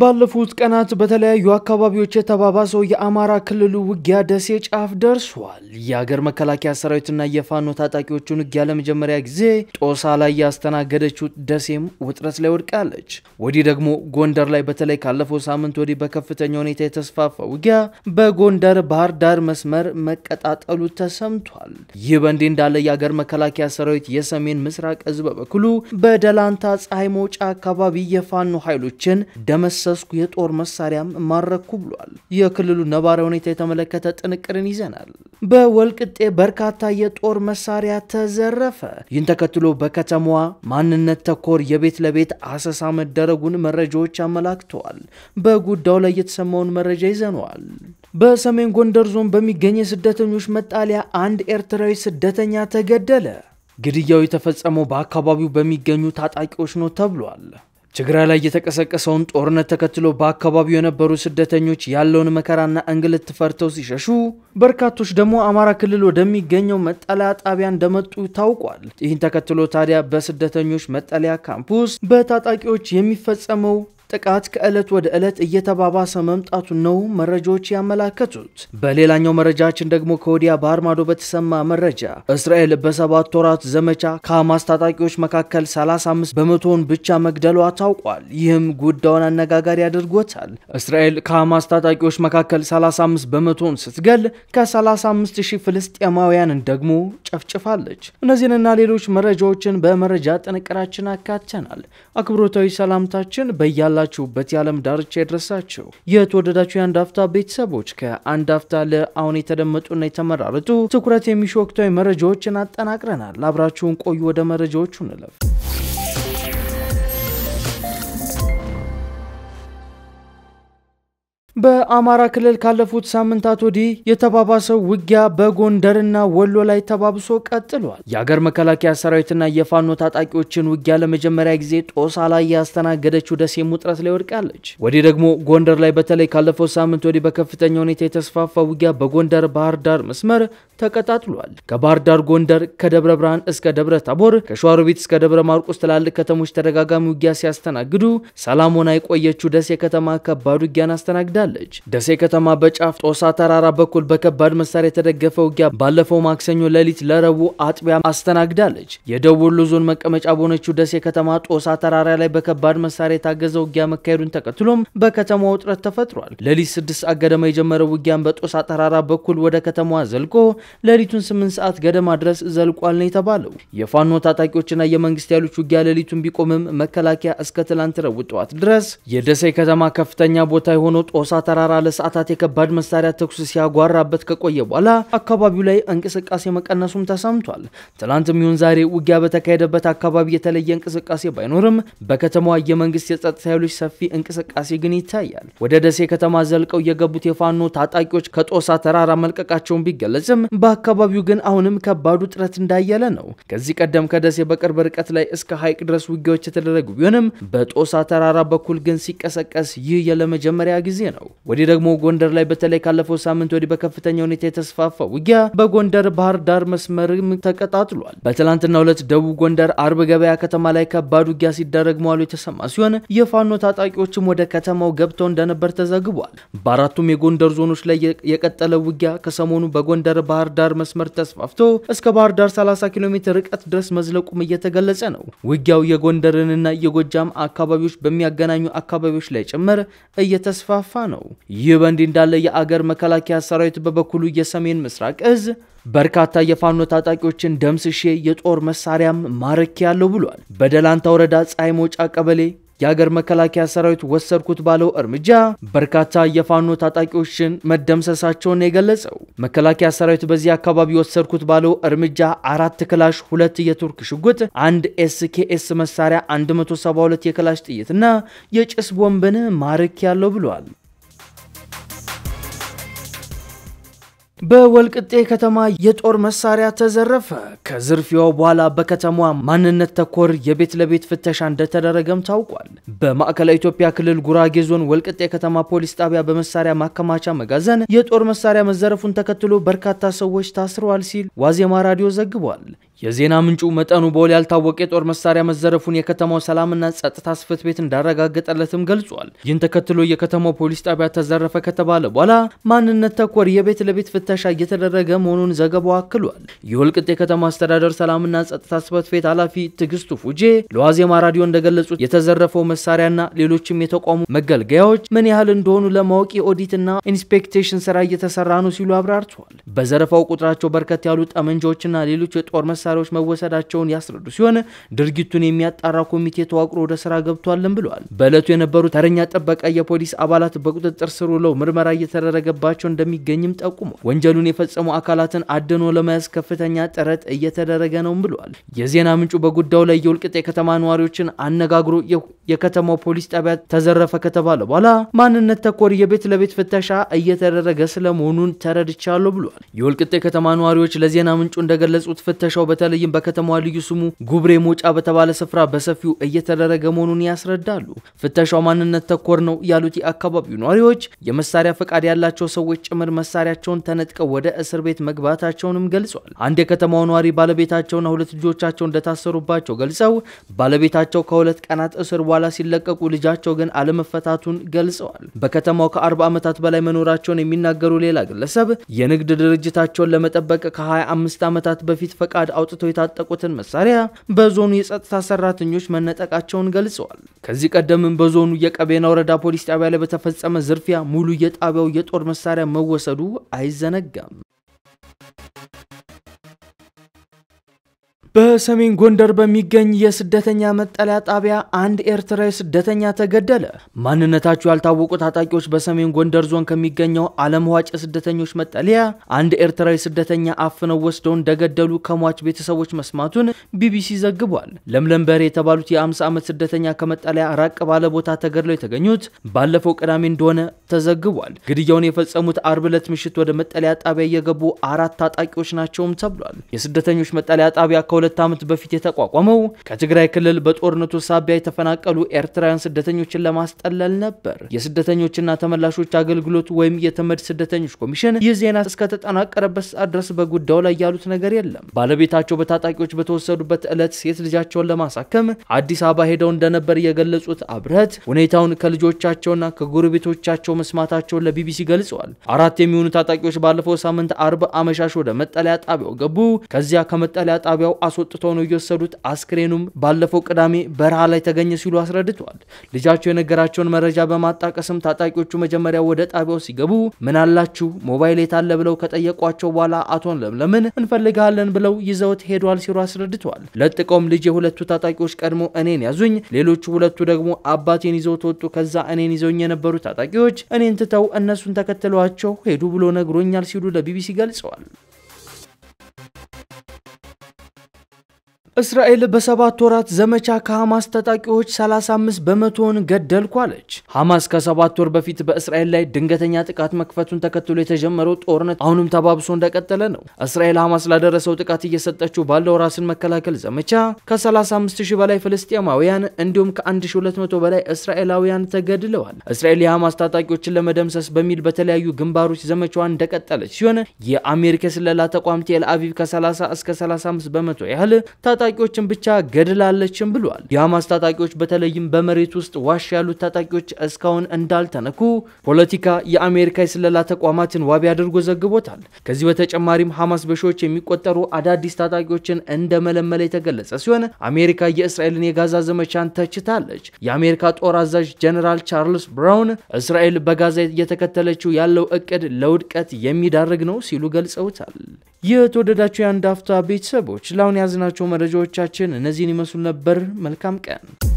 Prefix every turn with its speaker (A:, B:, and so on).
A: ባለፉት ቀናት በተለያዩ አካባቢዎች የተባባሰው የአማራ ክልሉ ውጊያ ደሴ ጫፍ ደርሷል። የአገር መከላከያ ሰራዊትና የፋኖ ታጣቂዎቹን ውጊያ ለመጀመሪያ ጊዜ ጦሳ ላይ ያስተናገደችው ደሴም ውጥረት ላይ ወድቃለች። ወዲህ ደግሞ ጎንደር ላይ በተለይ ካለፈው ሳምንት ወዲህ በከፍተኛ ሁኔታ የተስፋፋ ውጊያ በጎንደር ባህር ዳር መስመር መቀጣጠሉ ተሰምቷል። ይህ በእንዲህ እንዳለ የአገር መከላከያ ሰራዊት የሰሜን ምስራቅ እዝ በበኩሉ በደላንታ ፀሐይ መውጫ አካባቢ የፋኖ ኃይሎችን ደመስ ደመሰስኩ፣ የጦር መሳሪያም ማረኩ ብሏል። የክልሉ ነባራዊ ሁኔታ የተመለከተ ጥንቅርን ይዘናል። በወልቅጤ በርካታ የጦር መሳሪያ ተዘረፈ። ይህን ተከትሎ በከተማዋ ማንነት ተኮር የቤት ለቤት አሰሳ መደረጉን መረጃዎች አመላክተዋል። በጉዳዩ ላይ የተሰማውን መረጃ ይዘነዋል። በሰሜን ጎንደር ዞን በሚገኝ የስደተኞች መጣሊያ አንድ ኤርትራዊ ስደተኛ ተገደለ። ግድያው የተፈጸመው በአካባቢው በሚገኙ ታጣቂዎች ነው ተብሏል። ትግራይ ላይ የተቀሰቀሰውን ጦርነት ተከትሎ በአካባቢው የነበሩ ስደተኞች ያለውን መከራና እንግልት ፈርተው ሲሸሹ በርካቶች ደግሞ አማራ ክልል ወደሚገኘው መጠለያ ጣቢያ እንደመጡ ታውቋል። ይህን ተከትሎ ታዲያ በስደተኞች መጠለያ ካምፕ ውስጥ በታጣቂዎች የሚፈጸመው ጥቃት ከዕለት ወደ ዕለት እየተባባሰ መምጣቱን ነው መረጃዎች ያመላከቱት። በሌላኛው መረጃችን ደግሞ ከወዲያ ባህር ማዶ በተሰማ መረጃ እስራኤል በሰባት ወራት ዘመቻ ከሐማስ ታጣቂዎች መካከል 35 በመቶውን ብቻ መግደሏ ታውቋል። ይህም ጉዳዩን አነጋጋሪ አድርጎታል። እስራኤል ከሐማስ ታጣቂዎች መካከል 35 በመቶውን ስትገል ከ35 ሺህ ፍልስጤማውያንን ደግሞ ጨፍጭፋለች። እነዚህንና ሌሎች መረጃዎችን በመረጃ ጥንቅራችን አካተናል። አክብሮታዊ ሰላምታችን በያላ እስካላችሁበት የዓለም ዳርቻ የደረሳችሁ የተወደዳችሁ የአንድ አፍታ ቤተሰቦች ከአንድ አፍታ ለአሁን የተደመጡና የተመራረጡ ትኩረት የሚሹ ወቅታዊ መረጃዎችን አጠናቅረናል። አብራችሁን ቆዩ። ወደ መረጃዎቹ እንለፍ። በአማራ ክልል ካለፉት ሳምንታት ወዲህ የተባባሰው ውጊያ በጎንደርና ወሎ ላይ ተባብሶ ቀጥሏል። የአገር መከላከያ ሰራዊትና የፋኖ ታጣቂዎችን ውጊያ ለመጀመሪያ ጊዜ ጦሳ ላይ ያስተናገደችው ደሴም ውጥረት ላይ ወድቃለች። ወዲህ ደግሞ ጎንደር ላይ በተለይ ካለፈው ሳምንት ወዲህ በከፍተኛ ሁኔታ የተስፋፋ ውጊያ በጎንደር ባህር ዳር መስመር ተቀጣጥሏል። ከባህር ዳር ጎንደር፣ ከደብረ ብርሃን እስከ ደብረ ታቦር፣ ከሸዋሮቢት እስከ ደብረ ማርቆስ ትላልቅ ከተሞች ተደጋጋሚ ውጊያ ሲያስተናግዱ፣ ሰላም ሆና የቆየችው ደሴ ከተማ ከባድ ውጊያን አስተናግዳለች። ደሴ ከተማ በጫፍ ጦሳ ተራራ በኩል በከባድ መሳሪያ የተደገፈ ውጊያ ባለፈው ማክሰኞ ሌሊት ለረቡ አጥቢያ አስተናግዳለች። የደቡብ ወሎ ዞን መቀመጫ በሆነችው ደሴ ከተማ ጦሳ ተራራ ላይ በከባድ መሳሪያ የታገዘ ውጊያ መካሄዱን ተከትሎም በከተማው ውጥረት ተፈጥሯል። ሌሊት ስድስት አገደማ የጀመረው ውጊያን በጦሳ ተራራ በኩል ወደ ከተማዋ ዘልቆ ሌሊቱን ስምንት ሰዓት ገደማ ድረስ ዘልቋል ነው የተባለው። የፋኖ ታጣቂዎችና የመንግስት ኃይሎች ውጊያ ሌሊቱን ቢቆምም መከላከያ እስከ ትላንት ረቡዕ ጠዋት ድረስ የደሴ ከተማ ከፍተኛ ቦታ የሆነው ጦሳ ተራራ ለሰዓታት የከባድ መሳሪያ ተኩስ ሲያጓራበት ከቆየ በኋላ አካባቢው ላይ እንቅስቃሴ መቀነሱም ተሰምቷል። ትላንትም ይሁን ዛሬ ውጊያ በተካሄደበት አካባቢ የተለየ እንቅስቃሴ ባይኖርም በከተማዋ የመንግስት የጸጥታ ኃይሎች ሰፊ እንቅስቃሴ ግን ይታያል። ወደ ደሴ ከተማ ዘልቀው የገቡት የፋኖ ታጣቂዎች ከጦሳ ተራራ መልቀቃቸውን ቢገለጽም በአካባቢው ግን አሁንም ከባዱ ጥረት እንዳያለ ነው። ከዚህ ቀደም ከደሴ በቅርብ ርቀት ላይ እስከ ሐይቅ ድረስ ውጊያዎች የተደረጉ ቢሆንም በጦሳ ተራራ በኩል ግን ሲቀሰቀስ ይህ የለመጀመሪያ ጊዜ ነው። ወዲህ ደግሞ ጎንደር ላይ በተለይ ካለፈው ሳምንት ወዲህ በከፍተኛ ሁኔታ የተስፋፋ ውጊያ በጎንደር ባህር ዳር መስመርም ተቀጣጥሏል። በትላንትና ሁለት ደቡብ ጎንደር አርብ ገበያ ከተማ ላይ ከባድ ውጊያ ሲደረግ መዋሉ የተሰማ ሲሆን የፋኖ ታጣቂዎችም ወደ ከተማው ገብተው እንደነበር ተዘግቧል። በአራቱም የጎንደር ዞኖች ላይ የቀጠለ ውጊያ ከሰሞኑ በጎንደር ባህር ባህር ዳር መስመር ተስፋፍቶ እስከ ባህር ዳር 30 ኪሎ ሜትር ርቀት ድረስ መዝለቁም እየተገለጸ ነው። ውጊያው የጎንደርንና የጎጃም አካባቢዎች በሚያገናኙ አካባቢዎች ላይ ጭምር እየተስፋፋ ነው። ይህ በእንዲህ እንዳለ የአገር መከላከያ ሰራዊት በበኩሉ የሰሜን ምስራቅ እዝ በርካታ የፋኖ ታጣቂዎችን ደምስሼ የጦር መሳሪያም ማረኪ ያለው ብሏል። በደላንታ ወረዳ ፀሐይ መውጫ ቀበሌ የአገር መከላከያ ሰራዊት ወሰድኩት ባለው እርምጃ በርካታ የፋኖ ታጣቂዎችን መደምሰሳቸውን የገለጸው መከላከያ ሰራዊት በዚህ አካባቢ ወሰድኩት ባለው እርምጃ አራት ክላሽ፣ ሁለት የቱርክ ሽጉጥ፣ አንድ ኤስኬኤስ መሳሪያ፣ 172 የክላሽ ጥይትና የጭስ ቦምብን ማርክ ያለው ብሏል። በወልቅጤ ከተማ የጦር መሳሪያ ተዘረፈ። ከዝርፊያው በኋላ በከተማዋ ማንነት ተኮር የቤት ለቤት ፍተሻ እንደተደረገም ታውቋል። በማዕከላዊ ኢትዮጵያ ክልል ጉራጌ ዞን ወልቅጤ ከተማ ፖሊስ ጣቢያ በመሳሪያ ማከማቻ መጋዘን የጦር መሳሪያ መዘረፉን ተከትሎ በርካታ ሰዎች ታስረዋል ሲል ዋዜማ ራዲዮ ዘግቧል። የዜና ምንጩ መጠኑ በውል ያልታወቀ የጦር መሳሪያ መዘረፉን የከተማው ሰላምና ጸጥታ ጽሕፈት ቤት እንዳረጋገጠለትም ገልጿል። ይህን ተከትሎ የከተማው ፖሊስ ጣቢያ ተዘረፈ ከተባለ በኋላ ማንነት ተኮር የቤት ለቤት ፍተሻ ፍተሻ እየተደረገ መሆኑን ዘገባው አክሏል። የወልቅጤ ከተማ አስተዳደር ሰላምና ጸጥታ ጽሕፈት ቤት ኃላፊ ትግስቱ ፉጄ ለዋዜማ ራዲዮ እንደገለጹት የተዘረፈው መሳሪያና ሌሎችም የተቋሙ መገልገያዎች ምን ያህል እንደሆኑ ለማወቅ የኦዲትና ኢንስፔክቴሽን ስራ እየተሰራ ነው ሲሉ አብራርተዋል። በዘረፋው ቁጥራቸው በርከት ያሉ ጠመንጃዎችና ሌሎች የጦር መሳሪያዎች መወሰዳቸውን ያስረዱ ሲሆን ድርጊቱን የሚያጣራ ኮሚቴ ተዋቅሮ ወደ ስራ ገብቷልን ብለዋል። በእለቱ የነበሩ ተረኛ ጥበቃ የፖሊስ አባላት በቁጥጥር ስር ውለው ምርመራ እየተደረገባቸው እንደሚገኝም ጠቁሟል። ወንጀሉን የፈጸሙ አካላትን አድኖ ለመያዝ ከፍተኛ ጥረት እየተደረገ ነው ብሏል። የዜና ምንጩ በጉዳዩ ላይ የወልቅጤ የከተማ ነዋሪዎችን አነጋግሮ የከተማው ፖሊስ ጣቢያ ተዘረፈ ከተባለ በኋላ ማንነት ተኮር የቤት ለቤት ፍተሻ እየተደረገ ስለመሆኑን ተረድቻለሁ ብሏል። የወልቂጤ ከተማ ነዋሪዎች ለዜና ምንጩ እንደገለጹት ፍተሻው በተለይም በከተማዋ ልዩ ስሙ ጉብሬ ሞጫ በተባለ ስፍራ በሰፊው እየተደረገ መሆኑን ያስረዳሉ። ፍተሻው ማንነት ተኮር ነው ያሉት የአካባቢው ነዋሪዎች የመሳሪያ ፈቃድ ያላቸው ሰዎች ጭምር መሳሪያቸውን ተነ ነጥቀው ወደ እስር ቤት መግባታቸውንም ገልጿል። አንድ የከተማው ነዋሪ ባለቤታቸውና ሁለት ልጆቻቸው እንደታሰሩባቸው ገልጸው ባለቤታቸው ከሁለት ቀናት እስር በኋላ ሲለቀቁ ልጃቸው ግን አለመፈታቱን ገልጸዋል። በከተማው ከ40 ዓመታት በላይ መኖራቸውን የሚናገሩ ሌላ ግለሰብ የንግድ ድርጅታቸውን ለመጠበቅ ከ25 ዓመታት በፊት ፈቃድ አውጥተው የታጠቁትን መሳሪያ በዞኑ የጸጥታ ሰራተኞች መነጠቃቸውን ገልጸዋል። ከዚህ ቀደምም በዞኑ የቀቤና ወረዳ ፖሊስ ጣቢያ ላይ በተፈጸመ ዝርፊያ ሙሉ የጣቢያው የጦር መሳሪያ መወሰዱ አይዘ አልዘነጋም። በሰሜን ጎንደር በሚገኝ የስደተኛ መጠለያ ጣቢያ አንድ ኤርትራዊ ስደተኛ ተገደለ። ማንነታቸው ያልታወቁ ታጣቂዎች በሰሜን ጎንደር ዞን ከሚገኘው ዓለም ዋጭ የስደተኞች መጠለያ አንድ ኤርትራዊ ስደተኛ አፍነው ወስደው እንደገደሉ ከሟች ቤተሰቦች መስማቱን ቢቢሲ ዘግቧል። ለምለም በሬ የተባሉት የ50 ዓመት ስደተኛ ከመጠለያ ራቅ ባለ ቦታ ተገድለው የተገኙት ባለፈው ቅዳሜ እንደሆነ ተዘግቧል። ግድያውን የፈጸሙት አርብ ዕለት ምሽት ወደ መጠለያ ጣቢያ እየገቡ አራት ታጣቂዎች ናቸውም ተብሏል። የስደተኞች መጠለያ ጣቢያ ከ ከሁለት ዓመት በፊት የተቋቋመው ከትግራይ ክልል በጦርነቱ ሳቢያ የተፈናቀሉ ኤርትራውያን ስደተኞችን ለማስጠለል ነበር። የስደተኞችና ተመላሾች አገልግሎት ወይም የተመድ ስደተኞች ኮሚሽን ይህ ዜና እስከተጠናቀረበት ሰዓት ድረስ በጉዳዩ ላይ ያሉት ነገር የለም። ባለቤታቸው በታጣቂዎች በተወሰዱበት ዕለት ሴት ልጃቸውን ለማሳከም አዲስ አበባ ሄደው እንደነበር የገለጹት አብረት ሁኔታውን ከልጆቻቸውና ከጎረቤቶቻቸው መስማታቸውን ለቢቢሲ ገልጸዋል። አራት የሚሆኑ ታጣቂዎች ባለፈው ሳምንት አርብ አመሻሽ ወደ መጠለያ ጣቢያው ገቡ። ከዚያ ከመጠለያ ጣቢያው አስወጥተው ነው እየወሰዱት። አስክሬኑም ባለፈው ቅዳሜ በረሃ ላይ ተገኘ ሲሉ አስረድተዋል። ልጃቸው የነገራቸውን መረጃ በማጣቀስም ታጣቂዎቹ መጀመሪያ ወደ ጣቢያው ሲገቡ ምናላችሁ ሞባይል የታለ ብለው ከጠየቋቸው በኋላ አቶን ለምለምን እንፈልግሃለን ብለው ይዘውት ሄዷል ሲሉ አስረድተዋል። ለጥቀውም ልጅ የሁለቱ ታጣቂዎች ቀድሞ እኔን ያዙኝ፣ ሌሎቹ ሁለቱ ደግሞ አባቴን ይዘው ተወጡ። ከዛ እኔን ይዘውኝ የነበሩ ታጣቂዎች እኔን ትተው እነሱን ተከትለዋቸው ሄዱ ብሎ ነግሮኛል ሲሉ ለቢቢሲ ገልጸዋል። እስራኤል በሰባት ወራት ዘመቻ ከሐማስ ታጣቂዎች 35 በመቶውን ገደልኩ አለች። ሐማስ ከሰባት ወር በፊት በእስራኤል ላይ ድንገተኛ ጥቃት መክፈቱን ተከትሎ የተጀመረው ጦርነት አሁንም ተባብሶ እንደቀጠለ ነው። እስራኤል ሐማስ ላደረሰው ጥቃት እየሰጠችው ባለው ራስን መከላከል ዘመቻ ከ35000 በላይ ፍልስጤማውያን እንዲሁም ከ1200 በላይ እስራኤላውያን ተገድለዋል። እስራኤል የሐማስ ታጣቂዎችን ለመደምሰስ በሚል በተለያዩ ግንባሮች ዘመቻዋን እንደቀጠለች ሲሆን የአሜሪካ የስለላ ተቋም ቴል አቪቭ ከ30 እስከ 35 በመቶ ያህል ታጣቂዎችን ብቻ ገድላለችም ብሏል። የሐማስ ታጣቂዎች በተለይም በመሬት ውስጥ ዋሽ ያሉት ታጣቂዎች እስካሁን እንዳልተነኩ ፖለቲካ የአሜሪካ የስለላ ተቋማትን ዋቢ አድርጎ ዘግቦታል። ከዚህ በተጨማሪም ሐማስ በሺዎች የሚቆጠሩ አዳዲስ ታጣቂዎችን እንደመለመለ የተገለጸ ሲሆን አሜሪካ የእስራኤልን የጋዛ ዘመቻን ተችታለች። የአሜሪካ ጦር አዛዥ ጀነራል ቻርልስ ብራውን እስራኤል በጋዛ እየተከተለችው ያለው እቅድ ለውድቀት የሚዳርግ ነው ሲሉ ገልጸውታል። የተወደዳቸው የአንድ አፍታ ቤተሰቦች ለአሁን ያዝናቸው መረጃ መረጃዎቻችን እነዚህን ይመስሉ ነበር። መልካም ቀን